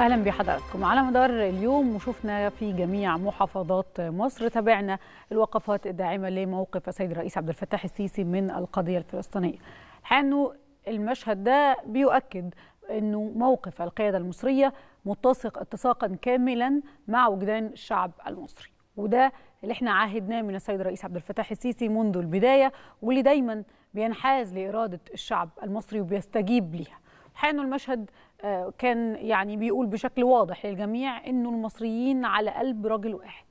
اهلا بحضراتكم على مدار اليوم وشفنا في جميع محافظات مصر تابعنا الوقفات الداعمه لموقف السيد الرئيس عبد الفتاح السيسي من القضيه الفلسطينيه الحقيقه المشهد ده بيؤكد انه موقف القياده المصريه متسق اتساقا كاملا مع وجدان الشعب المصري وده اللي احنا عاهدناه من السيد الرئيس عبد الفتاح السيسي منذ البدايه واللي دايما بينحاز لاراده الشعب المصري وبيستجيب ليها حانوا المشهد آه، كان يعني بيقول بشكل واضح للجميع انه المصريين على قلب رجل واحد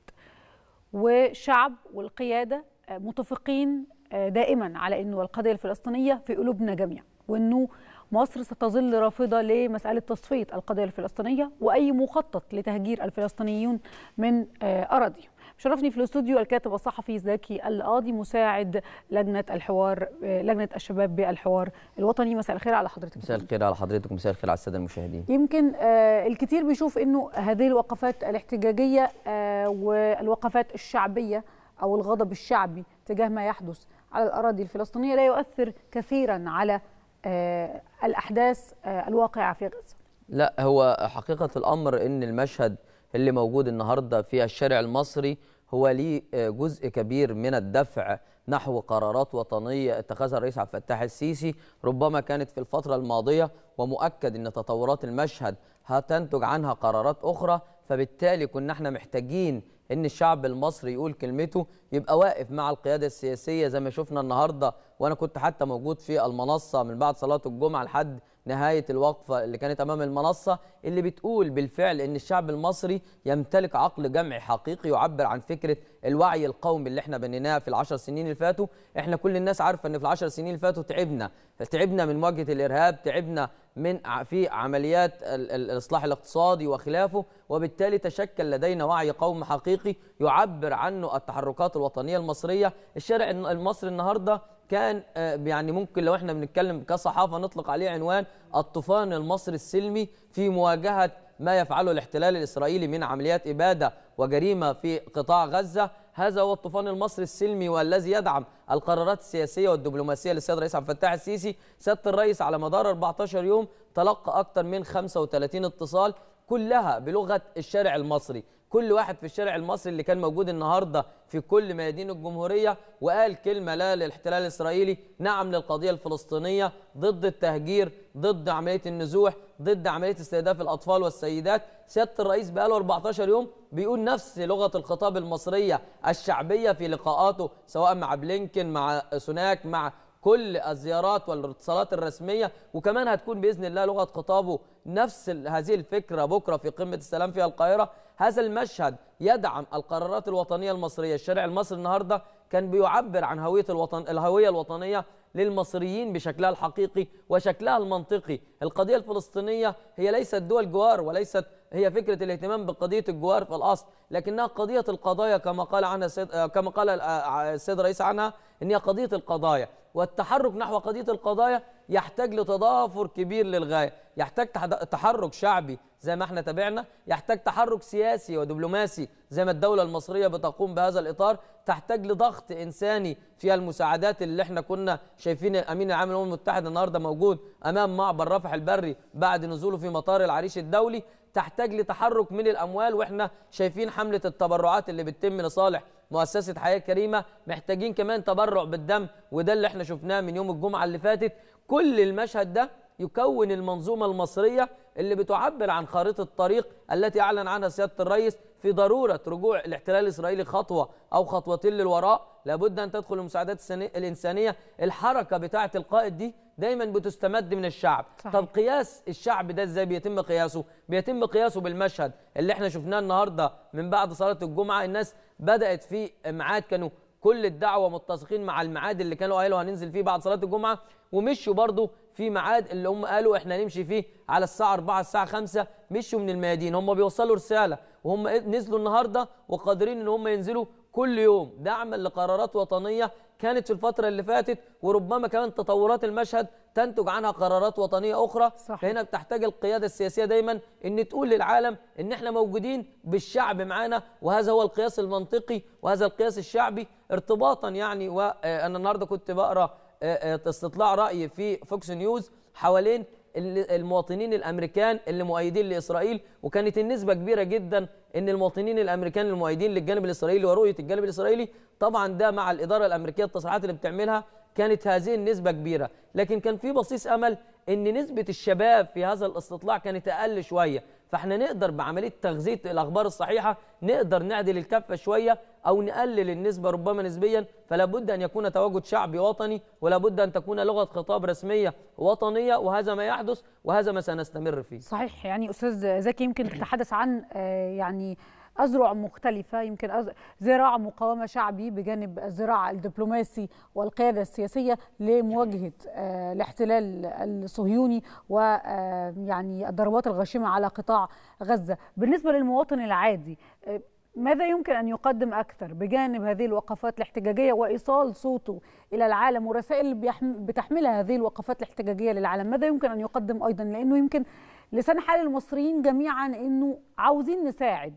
وشعب والقياده آه، متفقين آه، دائما على انه القضيه الفلسطينيه في قلوبنا جميعا وانه مصر ستظل رافضة لمسألة تصفية القضية الفلسطينية وأي مخطط لتهجير الفلسطينيون من أراضيهم شرفني في الاستوديو الكاتب الصحفي زكي القاضي مساعد لجنه الحوار لجنه الشباب بالحوار الوطني مساء الخير على حضرتك مساء الخير على حضرتك ومساء الخير على الساده المشاهدين يمكن آه، الكثير بيشوف انه هذه الوقفات الاحتجاجيه آه، والوقفات الشعبيه او الغضب الشعبي تجاه ما يحدث على الاراضي الفلسطينيه لا يؤثر كثيرا على آه، الاحداث الواقعه في غزه لا هو حقيقه الامر ان المشهد اللي موجود النهارده في الشارع المصري هو ليه آه، جزء كبير من الدفع نحو قرارات وطنيه اتخذها الرئيس عبد الفتاح السيسي ربما كانت في الفتره الماضيه ومؤكد ان تطورات المشهد هتنتج عنها قرارات اخرى فبالتالي كنا احنا محتاجين ان الشعب المصري يقول كلمته يبقى واقف مع القياده السياسيه زي ما شفنا النهارده وانا كنت حتى موجود في المنصه من بعد صلاه الجمعه لحد نهاية الوقفة اللي كانت أمام المنصة اللي بتقول بالفعل أن الشعب المصري يمتلك عقل جمعي حقيقي يعبر عن فكرة الوعي القومي اللي احنا بنيناه في العشر سنين اللي فاتوا احنا كل الناس عارفة أن في العشر سنين اللي فاتوا تعبنا تعبنا من مواجهة الإرهاب تعبنا من في عمليات الإصلاح الاقتصادي وخلافه وبالتالي تشكل لدينا وعي قومي حقيقي يعبر عنه التحركات الوطنية المصرية الشارع المصري النهاردة كان آه، يعني ممكن لو احنا بنتكلم كصحافه نطلق عليه عنوان الطوفان المصري السلمي في مواجهه ما يفعله الاحتلال الاسرائيلي من عمليات اباده وجريمه في قطاع غزه هذا هو الطوفان المصري السلمي والذي يدعم القرارات السياسيه والدبلوماسيه للسيد الرئيس عبد الفتاح السيسي سياده الرئيس على مدار 14 يوم تلقى اكثر من 35 اتصال كلها بلغه الشارع المصري كل واحد في الشارع المصري اللي كان موجود النهارده في كل ميادين الجمهوريه وقال كلمه لا للاحتلال الاسرائيلي نعم للقضيه الفلسطينيه ضد التهجير ضد عمليه النزوح ضد عمليه استهداف الاطفال والسيدات سياده الرئيس بقاله 14 يوم بيقول نفس لغه الخطاب المصريه الشعبيه في لقاءاته سواء مع بلينكن مع سوناك مع كل الزيارات والاتصالات الرسمية وكمان هتكون بإذن الله لغة خطابه نفس هذه الفكرة بكرة في قمة السلام في القاهرة هذا المشهد يدعم القرارات الوطنية المصرية الشارع المصري النهاردة كان بيعبر عن هوية الوطن الهوية الوطنية للمصريين بشكلها الحقيقي وشكلها المنطقي القضية الفلسطينية هي ليست دول جوار وليست هي فكرة الاهتمام بقضية الجوار في الأصل لكنها قضية القضايا كما قال عنها السيد كما قال آه، آه، السيد رئيس عنها ان هي قضيه القضايا والتحرك نحو قضيه القضايا يحتاج لتضافر كبير للغايه يحتاج تحرك شعبي زي ما احنا تابعنا يحتاج تحرك سياسي ودبلوماسي زي ما الدوله المصريه بتقوم بهذا الاطار تحتاج لضغط انساني في المساعدات اللي احنا كنا شايفين الامين العام للامم المتحده النهارده موجود امام معبر رفح البري بعد نزوله في مطار العريش الدولي تحتاج لتحرك من الاموال واحنا شايفين حمله التبرعات اللي بتتم لصالح مؤسسه حياه كريمه محتاجين كمان تبرع بالدم وده اللي احنا شفناه من يوم الجمعه اللي فاتت كل المشهد ده يكون المنظومه المصريه اللي بتعبر عن خارطه الطريق التي اعلن عنها سياده الرئيس في ضروره رجوع الاحتلال الاسرائيلي خطوه او خطوتين للوراء لابد ان تدخل المساعدات الانسانيه الحركه بتاعه القائد دي دايما بتستمد من الشعب صحيح. طب قياس الشعب ده ازاي بيتم قياسه بيتم قياسه بالمشهد اللي احنا شفناه النهارده من بعد صلاه الجمعه الناس بدات في ميعاد كانوا كل الدعوه متسقين مع الميعاد اللي كانوا قالوا هننزل فيه بعد صلاه الجمعه ومشوا برضو في ميعاد اللي هم قالوا احنا نمشي فيه على الساعه 4 الساعه 5 مشوا من الميادين هم بيوصلوا رساله وهم نزلوا النهارده وقادرين ان هم ينزلوا كل يوم دعما لقرارات وطنية كانت في الفترة اللي فاتت وربما كمان تطورات المشهد تنتج عنها قرارات وطنية أخرى صح. فهنا بتحتاج القيادة السياسية دايما أن تقول للعالم أن احنا موجودين بالشعب معانا وهذا هو القياس المنطقي وهذا القياس الشعبي ارتباطا يعني وأنا النهاردة كنت بقرأ آه، آه، استطلاع رأي في فوكس نيوز حوالين المواطنين الامريكان اللي مؤيدين لاسرائيل وكانت النسبه كبيره جدا ان المواطنين الامريكان المؤيدين للجانب الاسرائيلي ورؤيه الجانب الاسرائيلي طبعا ده مع الاداره الامريكيه التصريحات اللي بتعملها كانت هذه النسبه كبيره لكن كان في بصيص امل ان نسبه الشباب في هذا الاستطلاع كانت اقل شويه فاحنا نقدر بعمليه تغذيه الاخبار الصحيحه نقدر نعدل الكفه شويه او نقلل النسبه ربما نسبيا فلا بد ان يكون تواجد شعبي وطني ولا بد ان تكون لغه خطاب رسميه وطنيه وهذا ما يحدث وهذا ما سنستمر فيه صحيح يعني استاذ زكي يمكن تتحدث عن آه، يعني أزرع مختلفة يمكن أزرع زراعة مقاومة شعبي بجانب الزراعة الدبلوماسي والقيادة السياسية لمواجهة آه، الاحتلال الصهيوني ويعني آه، الضربات الغاشمة على قطاع غزة بالنسبة للمواطن العادي آه، ماذا يمكن أن يقدم أكثر بجانب هذه الوقفات الاحتجاجية وإيصال صوته إلى العالم ورسائل بتحملها هذه الوقفات الاحتجاجية للعالم ماذا يمكن أن يقدم أيضا لأنه يمكن لسان حال المصريين جميعا أنه عاوزين نساعد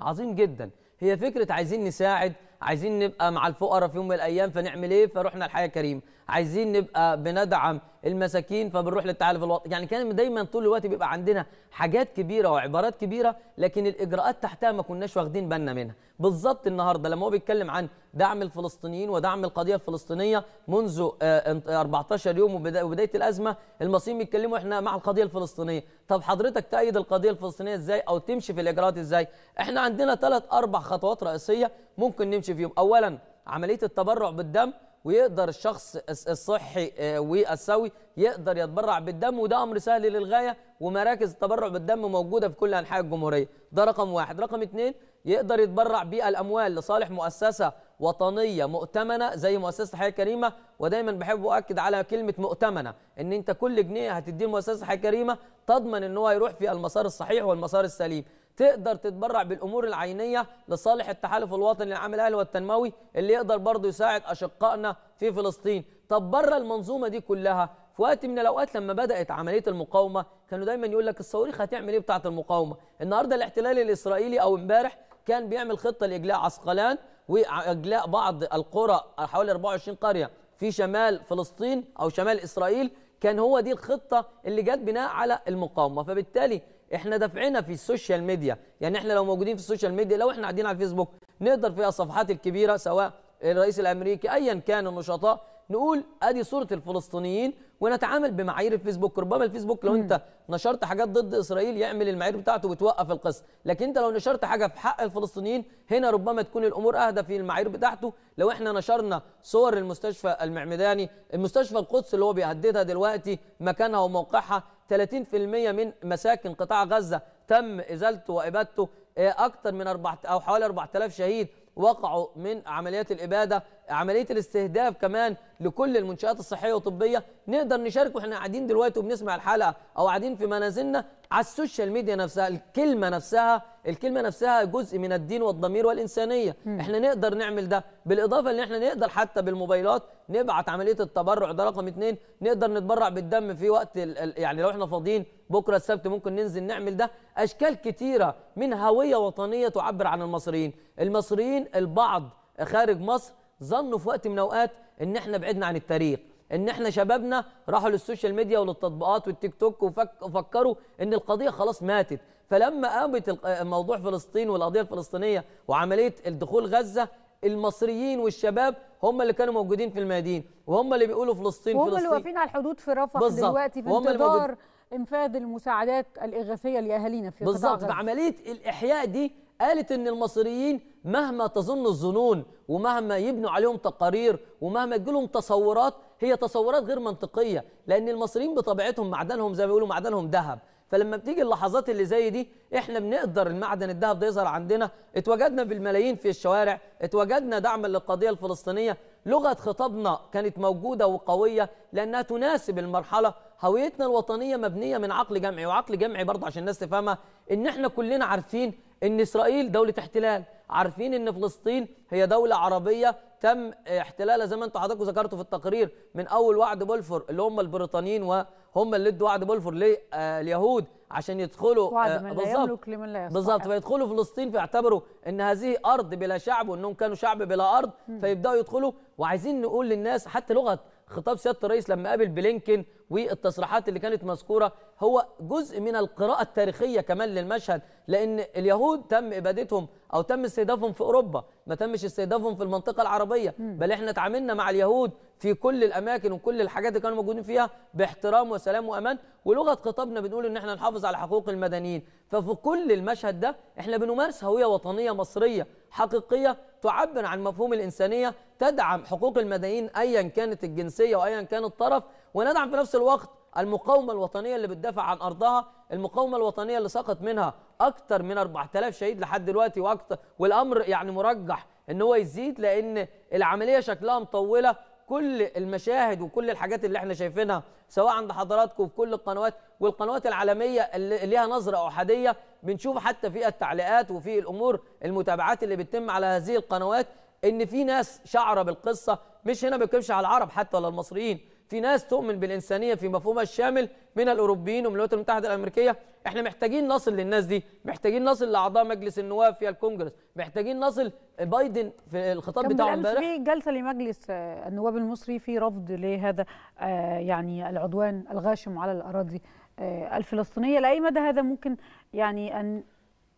عظيم جدا هي فكره عايزين نساعد عايزين نبقى مع الفقراء في يوم من الايام فنعمل ايه فروحنا الحياه كريم عايزين نبقى بندعم المساكين فبنروح للتعالي في الوطن يعني كان دايما طول الوقت بيبقى عندنا حاجات كبيره وعبارات كبيره لكن الاجراءات تحتها ما كناش واخدين بالنا منها بالظبط النهارده لما هو بيتكلم عن دعم الفلسطينيين ودعم القضيه الفلسطينيه منذ 14 آه، يوم وبدايه الازمه المصريين بيتكلموا احنا مع القضيه الفلسطينيه طب حضرتك تأيد القضية الفلسطينية ازاي او تمشي في الاجراءات ازاي احنا عندنا ثلاث اربع خطوات رئيسية ممكن نمشي فيهم اولا عملية التبرع بالدم ويقدر الشخص الصحي آه، والسوي يقدر يتبرع بالدم وده امر سهل للغايه ومراكز التبرع بالدم موجوده في كل انحاء الجمهوريه ده رقم واحد رقم اتنين يقدر يتبرع بالاموال لصالح مؤسسه وطنيه مؤتمنه زي مؤسسه الحياه الكريمه ودايما بحب اؤكد على كلمه مؤتمنه ان انت كل جنيه هتديه لمؤسسه الحياه الكريمه تضمن ان هو يروح في المسار الصحيح والمسار السليم تقدر تتبرع بالامور العينيه لصالح التحالف الوطني للعمل الاهلي والتنموي اللي يقدر برضه يساعد اشقائنا في فلسطين طب بره المنظومه دي كلها في وقت من الاوقات لما بدات عمليه المقاومه كانوا دايما يقول لك الصواريخ هتعمل ايه بتاعه المقاومه النهارده الاحتلال الاسرائيلي او امبارح كان بيعمل خطه لاجلاء عسقلان واجلاء بعض القرى حوالي 24 قريه في شمال فلسطين او شمال اسرائيل كان هو دي الخطه اللي جت بناء على المقاومه فبالتالي احنا دافعينها في السوشيال ميديا يعني احنا لو موجودين في السوشيال ميديا لو احنا قاعدين على الفيسبوك نقدر في الصفحات الكبيره سواء الرئيس الامريكي ايا كان النشطاء نقول ادي صوره الفلسطينيين ونتعامل بمعايير الفيسبوك ربما الفيسبوك لو انت نشرت حاجات ضد اسرائيل يعمل المعايير بتاعته وتوقف القصه لكن انت لو نشرت حاجه في حق الفلسطينيين هنا ربما تكون الامور اهدى في المعايير بتاعته لو احنا نشرنا صور المستشفى المعمداني المستشفى القدس اللي هو بيهددها دلوقتي مكانها وموقعها 30% من مساكن قطاع غزه تم ازالته وابادته إيه، اكثر من 4 او حوالي 4000 شهيد وقعوا من عمليات الاباده عمليه الاستهداف كمان لكل المنشات الصحيه والطبيه نقدر نشارك واحنا قاعدين دلوقتي وبنسمع الحلقه او قاعدين في منازلنا على السوشيال ميديا نفسها الكلمه نفسها الكلمه نفسها جزء من الدين والضمير والانسانيه م. احنا نقدر نعمل ده بالاضافه ان احنا نقدر حتى بالموبايلات نبعت عمليه التبرع ده رقم اثنين نقدر نتبرع بالدم في وقت يعني لو احنا فاضيين بكره السبت ممكن ننزل نعمل ده اشكال كتيره من هويه وطنيه تعبر عن المصريين المصريين البعض خارج مصر ظنوا في وقت من اوقات ان احنا بعدنا عن التاريخ ان احنا شبابنا راحوا للسوشيال ميديا وللتطبيقات والتيك توك وفكروا ان القضيه خلاص ماتت فلما قامت موضوع فلسطين والقضيه الفلسطينيه وعمليه الدخول غزه المصريين والشباب هم اللي كانوا موجودين في الميادين وهم اللي بيقولوا فلسطين وهم فلسطين اللي واقفين على الحدود في رفح دلوقتي في انتظار انفاذ المساعدات الاغاثيه لاهالينا في بالظبط فعمليه الاحياء دي قالت ان المصريين مهما تظن الظنون ومهما يبنوا عليهم تقارير ومهما تجيلهم تصورات هي تصورات غير منطقيه لان المصريين بطبيعتهم معدنهم زي ما بيقولوا معدنهم ذهب فلما بتيجي اللحظات اللي زي دي احنا بنقدر المعدن الذهب ده يظهر عندنا اتوجدنا بالملايين في الشوارع اتوجدنا دعما للقضيه الفلسطينيه لغه خطابنا كانت موجوده وقويه لانها تناسب المرحله هويتنا الوطنيه مبنيه من عقل جمعي وعقل جمعي برضه عشان الناس تفهمها ان احنا كلنا عارفين ان اسرائيل دوله احتلال عارفين ان فلسطين هي دوله عربيه تم احتلالها زي ما انتم حضراتكم ذكرتوا في التقرير من اول وعد بولفور اللي هم البريطانيين وهم اللي ادوا وعد بولفور لليهود آه، عشان يدخلوا وعد من لا آه، يملك لمن لا بالظبط فيدخلوا فلسطين فيعتبروا ان هذه ارض بلا شعب وانهم كانوا شعب بلا ارض فيبداوا يدخلوا وعايزين نقول للناس حتى لغه خطاب سياده الرئيس لما قابل بلينكن والتصريحات اللي كانت مذكوره هو جزء من القراءه التاريخيه كمان للمشهد لان اليهود تم ابادتهم او تم استهدافهم في اوروبا ما تمش استهدافهم في المنطقه العربيه بل احنا تعاملنا مع اليهود في كل الاماكن وكل الحاجات اللي كانوا موجودين فيها باحترام وسلام وامان ولغه خطابنا بنقول ان احنا نحافظ على حقوق المدنيين ففي كل المشهد ده احنا بنمارس هويه وطنيه مصريه حقيقيه تعبر عن مفهوم الانسانيه تدعم حقوق المدنيين ايا كانت الجنسيه وايا كان الطرف وندعم في نفس الوقت المقاومه الوطنيه اللي بتدافع عن ارضها المقاومه الوطنيه اللي سقط منها اكثر من 4000 شهيد لحد دلوقتي واكثر والامر يعني مرجح ان هو يزيد لان العمليه شكلها مطوله كل المشاهد وكل الحاجات اللي احنا شايفينها سواء عند حضراتكم في كل القنوات والقنوات العالميه اللي ليها نظره احاديه بنشوف حتى في التعليقات وفي الامور المتابعات اللي بتتم على هذه القنوات ان في ناس شعره بالقصه مش هنا ما على العرب حتى ولا المصريين في ناس تؤمن بالانسانيه في مفهومها الشامل من الاوروبيين ومن الولايات المتحده الامريكيه احنا محتاجين نصل للناس دي محتاجين نصل لاعضاء مجلس النواب في الكونجرس محتاجين نصل بايدن في الخطاب بتاعه امبارح في جلسه لمجلس آه، النواب المصري في رفض لهذا آه، يعني العدوان الغاشم على الاراضي آه، الفلسطينيه لاي مدى هذا ممكن يعني ان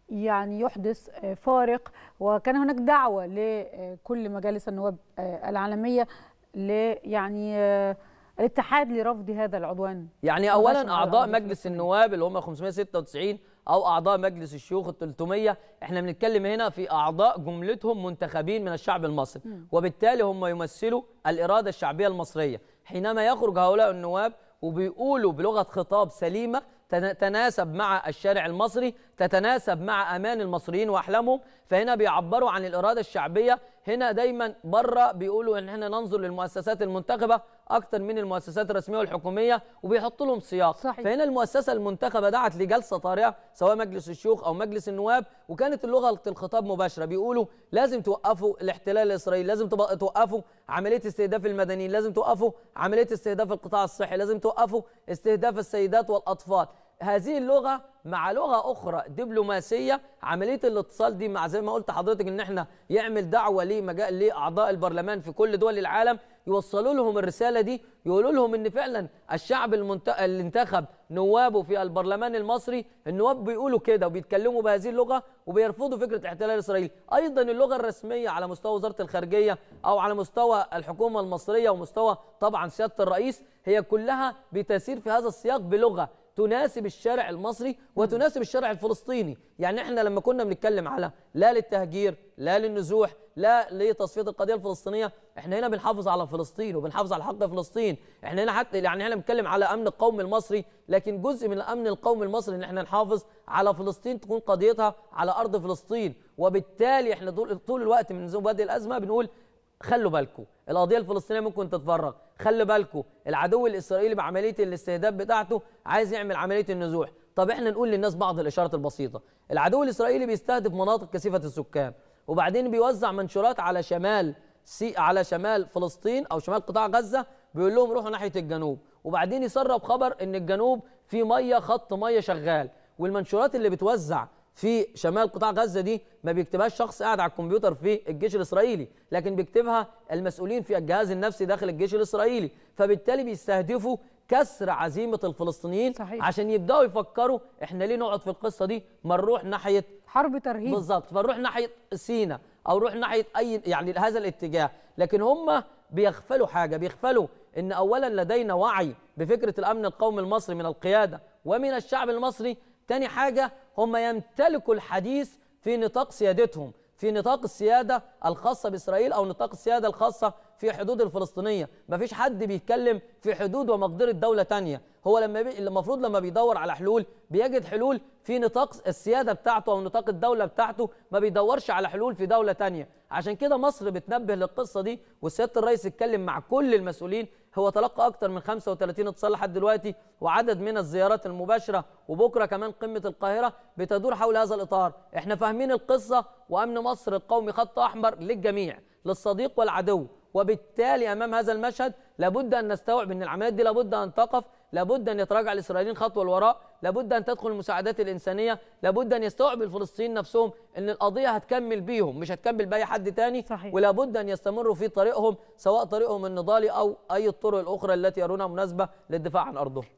يعني يحدث آه، فارق وكان هناك دعوه لكل مجالس النواب آه، العالميه ل يعني آه، الاتحاد لرفض هذا العدوان يعني اولا اعضاء مجلس النواب اللي هم 596 او اعضاء مجلس الشيوخ 300 احنا بنتكلم هنا في اعضاء جملتهم منتخبين من الشعب المصري وبالتالي هم يمثلوا الاراده الشعبيه المصريه حينما يخرج هؤلاء النواب وبيقولوا بلغه خطاب سليمه تتناسب مع الشارع المصري تتناسب مع أمان المصريين وأحلامهم فهنا بيعبروا عن الإرادة الشعبية هنا دايما بره بيقولوا ان احنا ننظر للمؤسسات المنتخبه اكتر من المؤسسات الرسميه والحكوميه وبيحطوا لهم سياق صحيح. فهنا المؤسسه المنتخبه دعت لجلسه طارئه سواء مجلس الشيوخ او مجلس النواب وكانت اللغه الخطاب مباشره بيقولوا لازم توقفوا الاحتلال الاسرائيلي لازم توقفوا عمليه استهداف المدنيين لازم توقفوا عمليه استهداف القطاع الصحي لازم توقفوا استهداف السيدات والاطفال هذه اللغه مع لغه اخرى دبلوماسيه عمليه الاتصال دي مع زي ما قلت حضرتك ان احنا يعمل دعوه لاعضاء البرلمان في كل دول العالم يوصلوا لهم الرساله دي يقولوا لهم ان فعلا الشعب المنت... اللي انتخب نوابه في البرلمان المصري النواب بيقولوا كده وبيتكلموا بهذه اللغه وبيرفضوا فكره احتلال اسرائيل ايضا اللغه الرسميه على مستوى وزاره الخارجيه او على مستوى الحكومه المصريه ومستوى طبعا سياده الرئيس هي كلها بتسير في هذا السياق بلغه تناسب الشارع المصري وتناسب الشارع الفلسطيني يعني احنا لما كنا بنتكلم على لا للتهجير لا للنزوح لا لتصفيه القضيه الفلسطينيه احنا هنا بنحافظ على فلسطين وبنحافظ على حق فلسطين احنا هنا حتى يعني احنا بنتكلم على امن القومي المصري لكن جزء من الامن القومي المصري ان احنا نحافظ على فلسطين تكون قضيتها على ارض فلسطين وبالتالي احنا طول الوقت من بدء الازمه بنقول خلوا بالكم القضيه الفلسطينيه ممكن تتفرغ خلوا بالكم العدو الاسرائيلي بعمليه الاستهداف بتاعته عايز يعمل عمليه النزوح طب احنا نقول للناس بعض الاشارات البسيطه العدو الاسرائيلي بيستهدف مناطق كثيفه السكان وبعدين بيوزع منشورات على شمال سي على شمال فلسطين او شمال قطاع غزه بيقول لهم روحوا ناحيه الجنوب وبعدين يسرب خبر ان الجنوب في ميه خط ميه شغال والمنشورات اللي بتوزع في شمال قطاع غزه دي ما بيكتبهاش شخص قاعد على الكمبيوتر في الجيش الاسرائيلي لكن بيكتبها المسؤولين في الجهاز النفسي داخل الجيش الاسرائيلي فبالتالي بيستهدفوا كسر عزيمه الفلسطينيين صحيح. عشان يبداوا يفكروا احنا ليه نقعد في القصه دي ما نروح ناحيه حرب ترهيب بالظبط فنروح ناحيه سينا او نروح ناحيه اي يعني هذا الاتجاه لكن هم بيغفلوا حاجه بيغفلوا ان اولا لدينا وعي بفكره الامن القومي المصري من القياده ومن الشعب المصري تاني حاجة هم يمتلكوا الحديث في نطاق سيادتهم في نطاق السيادة الخاصة بإسرائيل أو نطاق السيادة الخاصة في حدود الفلسطينية مفيش حد بيتكلم في حدود ومقدرة دولة تانية هو لما بي... المفروض لما بيدور على حلول بيجد حلول في نطاق السياده بتاعته او نطاق الدوله بتاعته ما بيدورش على حلول في دوله تانية عشان كده مصر بتنبه للقصه دي وسياده الرئيس اتكلم مع كل المسؤولين هو تلقى اكتر من 35 اتصال لحد دلوقتي وعدد من الزيارات المباشره وبكره كمان قمه القاهره بتدور حول هذا الاطار احنا فاهمين القصه وامن مصر القومي خط احمر للجميع للصديق والعدو وبالتالي امام هذا المشهد لابد ان نستوعب ان العمليات دي لابد ان تقف لابد ان يتراجع الاسرائيليين خطوه لوراء لابد ان تدخل المساعدات الانسانيه لابد ان يستوعب الفلسطينيين نفسهم ان القضيه هتكمل بيهم مش هتكمل باي حد تاني صحيح. ولابد ان يستمروا في طريقهم سواء طريقهم النضالي او اي الطرق الاخرى التي يرونها مناسبه للدفاع عن ارضهم